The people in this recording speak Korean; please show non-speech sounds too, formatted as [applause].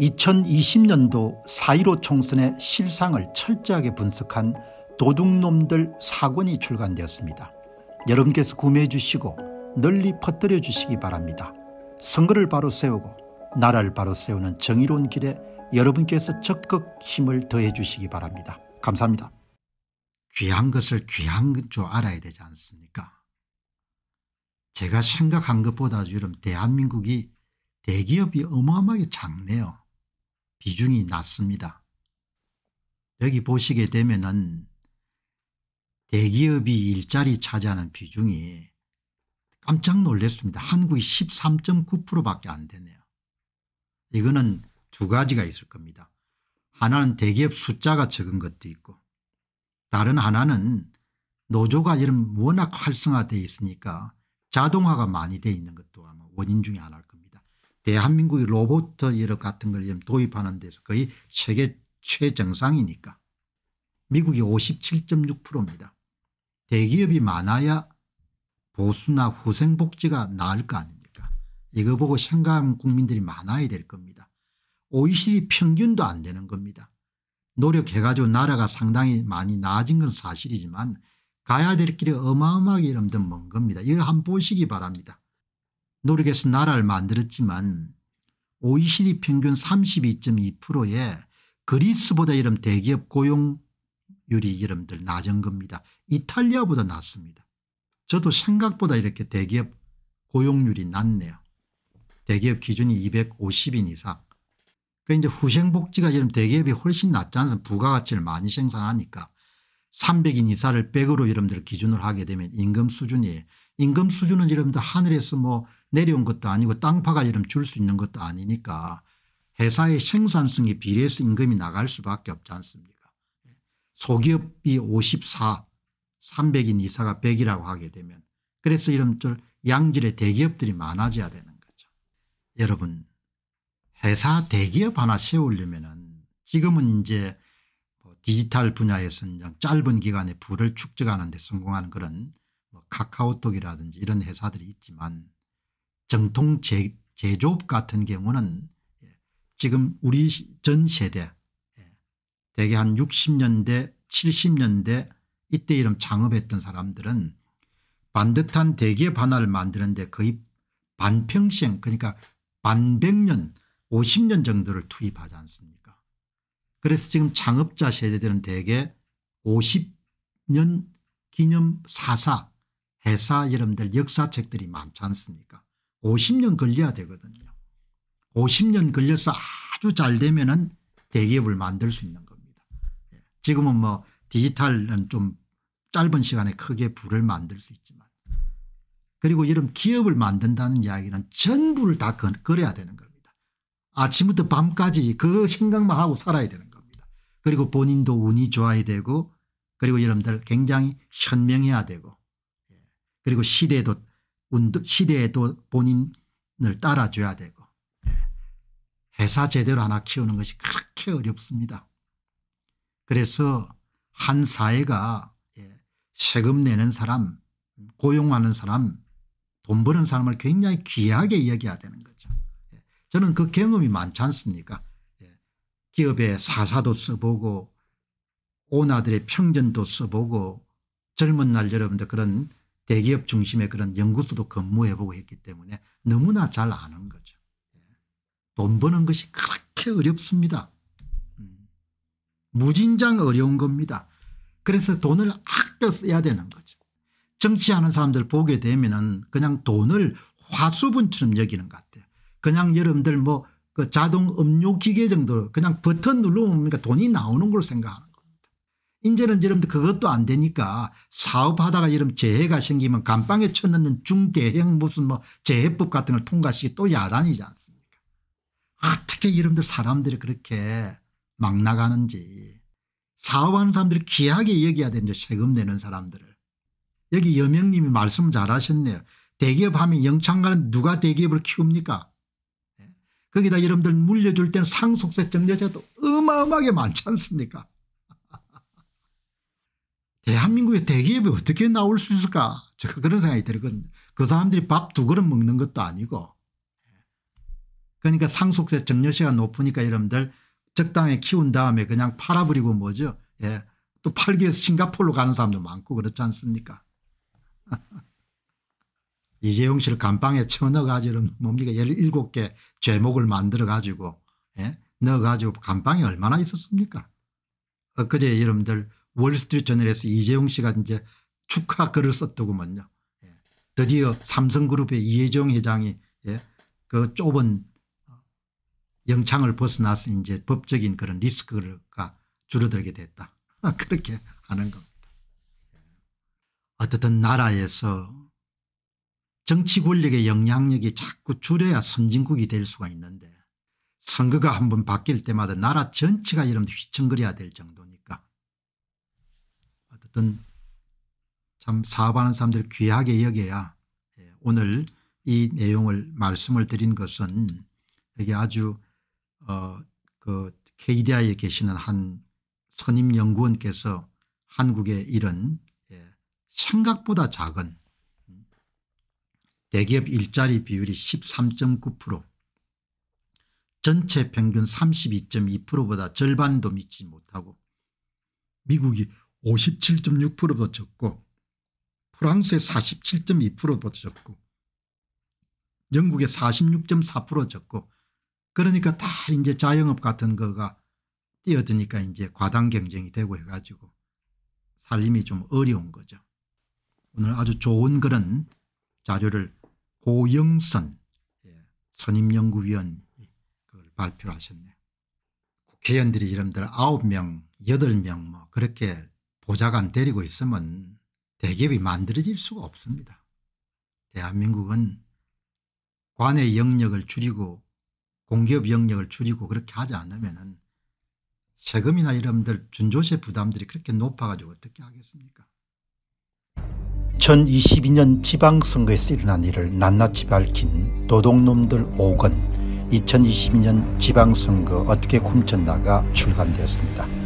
2020년도 4.15 총선의 실상을 철저하게 분석한 도둑놈들 사권이 출간되었습니다. 여러분께서 구매해 주시고 널리 퍼뜨려 주시기 바랍니다. 선거를 바로 세우고 나라를 바로 세우는 정의로운 길에 여러분께서 적극 힘을 더해 주시기 바랍니다. 감사합니다. 귀한 것을 귀한 줄 알아야 되지 않습니까? 제가 생각한 것보다 지금 대한민국이 대기업이 어마어마하게 작네요. 비중이 낮습니다. 여기 보시게 되면은 대기업이 일자리 차지하는 비중이 깜짝 놀랐습니다. 한국이 13.9%밖에 안 되네요. 이거는 두 가지가 있을 겁니다. 하나는 대기업 숫자가 적은 것도 있고 다른 하나는 노조가 이런 워낙 활성화되어 있으니까 자동화가 많이 되어 있는 것도 아마 원인 중에 하나일 대한민국의 로봇 여러 같은 걸 도입하는 데서 거의 세계 최정상이니까 미국이 57.6%입니다. 대기업이 많아야 보수나 후생복지가 나을 거 아닙니까 이거 보고 생각하는 국민들이 많아야 될 겁니다. OECD 평균도 안 되는 겁니다. 노력해가지고 나라가 상당히 많이 나아진 건 사실이지만 가야 될 길이 어마어마하게 이름든 먼 겁니다. 이걸 한번 보시기 바랍니다. 노력해서 나라를 만들었지만 OECD 평균 32.2%에 그리스보다 이름 대기업 고용률이 이름들 낮은 겁니다. 이탈리아보다 낮습니다. 저도 생각보다 이렇게 대기업 고용률이 낮네요. 대기업 기준이 250인 이상. 그 이제 후생복지가 이런 대기업이 훨씬 낫지 않습니까? 부가가치를 많이 생산하니까 300인 이사를 100으로 여러분들 기준으로 하게 되면 임금 수준이 임금 수준은 여러분들 하늘에서 뭐 내려온 것도 아니고 땅파가처럼 줄수 있는 것도 아니니까 회사의 생산성이 비례해서 임금이 나갈 수밖에 없지 않습니까 소기업이 54 300인 이사가 100이라고 하게 되면 그래서 이런 양질의 대기업들이 많아져야 되는 거죠. 여러분 회사 대기업 하나 세우려면 지금은 이제 뭐 디지털 분야에서는 짧은 기간에 부를 축적하는 데 성공하는 그런 뭐 카카오톡이라든지 이런 회사들이 있지만 정통 제, 제조업 같은 경우는 예, 지금 우리 전 세대 예, 대개 한 60년대 70년대 이때 이름 창업했던 사람들은 반듯한 대기의 반나를 만드는데 거의 반평생 그러니까 반백년 50년 정도를 투입하지 않습니까 그래서 지금 창업자 세대들은 대개 50년 기념 사사 회사 여러분들 역사책들이 많지 않습니까 50년 걸려야 되거든요. 50년 걸려서 아주 잘 되면 은 대기업을 만들 수 있는 겁니다. 예. 지금은 뭐 디지털은 좀 짧은 시간에 크게 불을 만들 수 있지만 그리고 이런 기업을 만든다는 이야기는 전부를 다 걸어야 되는 겁니다. 아침부터 밤까지 그 생각만 하고 살아야 되는 겁니다. 그리고 본인도 운이 좋아야 되고 그리고 여러분들 굉장히 현명해야 되고 예. 그리고 시대도 시대에도 본인을 따라줘야 되고 예. 회사 제대로 하나 키우는 것이 그렇게 어렵습니다. 그래서 한 사회가 예, 세금 내는 사람 고용하는 사람 돈 버는 사람을 굉장히 귀하게 이야기해야 되는 거죠. 예. 저는 그 경험이 많지 않습니까 기업의 사사도 써보고 오나들의 평전도 써보고 젊은 날 여러분들 그런 대기업 중심의 그런 연구소도 근무해보고 했기 때문에 너무나 잘 아는 거죠. 예. 돈 버는 것이 그렇게 어렵습니다. 음. 무진장 어려운 겁니다. 그래서 돈을 아껴 써야 되는 거죠. 정치하는 사람들 보게 되면 은 그냥 돈을 화수분처럼 여기는 것 같아요. 그냥 여러분들 뭐그 자동 음료기계 정도로 그냥 버튼 눌러보니까 돈이 나오는 걸 생각하는 이제는 여러분들 그것도 안 되니까 사업하다가 여러분 재해가 생기면 감방에 쳐넣는 중대형 무슨 뭐 재해법 같은 걸 통과시키 또 야단이지 않습니까 아, 어떻게 여러분들 사람들이 그렇게 막 나가는지 사업하는 사람들이 귀하게 여기야 되는데 세금 내는 사람들을 여기 여명님이 말씀 잘하셨네요 대기업하면 영창가는 누가 대기업을 키웁니까 예. 거기다 여러분들 물려줄 때는 상속세 정려제도 어마어마하게 많지 않습니까 대한민국의 대기업이 어떻게 나올 수 있을까 제가 그런 생각이 들거든요. 그 사람들이 밥 두 그릇 먹는 것도 아니고 그러니까 상속세 증여세가 높으니까 여러분들 적당히 키운 다음에 그냥 팔아버리고 뭐죠. 예. 또 팔기 위해서 싱가폴로 가는 사람도 많고 그렇지 않습니까 [laughs] 이재용 씨를 감방에 쳐넣어가지고 뭡니까 17개 죄목을 만들어가지고 예? 넣어가지고 감방에 얼마나 있었습니까 엊그제 여러분들 월스트리트저널에서 이재용 씨가 이제 축하 글을 썼더구먼요. 예. 드디어 삼성그룹의 이재용 회장이 예. 그 좁은 어, 영창을 벗어나서 이제 법적인 그런 리스크가 줄어들게 됐다. [laughs] 그렇게 하는 겁니다. 예. 어떻든 나라에서 정치 권력의 영향력이 자꾸 줄여야 선진국이 될 수가 있는데 선거가 한번 바뀔 때마다 나라 전체가 이런 휘청거려야 될 정도니까 어떤 참 사업하는 사람들 을 귀하게 여겨야 예, 오늘 이 내용을 말씀을 드린 것은 여기 아주 어그 KDI에 계시는 한 선임연구원께서 한국의 이런 예, 생각보다 작은 대기업 일자리 비율이 13.9% 전체 평균 32.2%보다 절반도 믿지 못하고 미국이 57.6%도적고프랑스의47.2%도적고영국의46.4%적고 그러니까 다 이제 자영업 같은 거가 뛰어드니까 이제 과당 경쟁이 되고 해가지고 살림이 좀 어려운 거죠. 오늘 아주 좋은 그런 자료를 고영선 예, 선임연구위원 그걸 발표를 하셨네요. 국회의원들이 이름들 9명, 8명 뭐 그렇게 보좌관 데리고 있으면 대기업이 만들어질 수가 없습니다. 대한민국은 관의 영역을 줄이고 공기업 영역을 줄이고 그렇게 하지 않으면 세금이나 이런들 준조세 부담들이 그렇게 높아가지고 어떻게 하겠습니까 2022년 지방선거에서 일어난 일을 낱낱이 밝힌 도둑놈들 5권 2022년 지방선거 어떻게 훔쳤나가 출간되었습니다.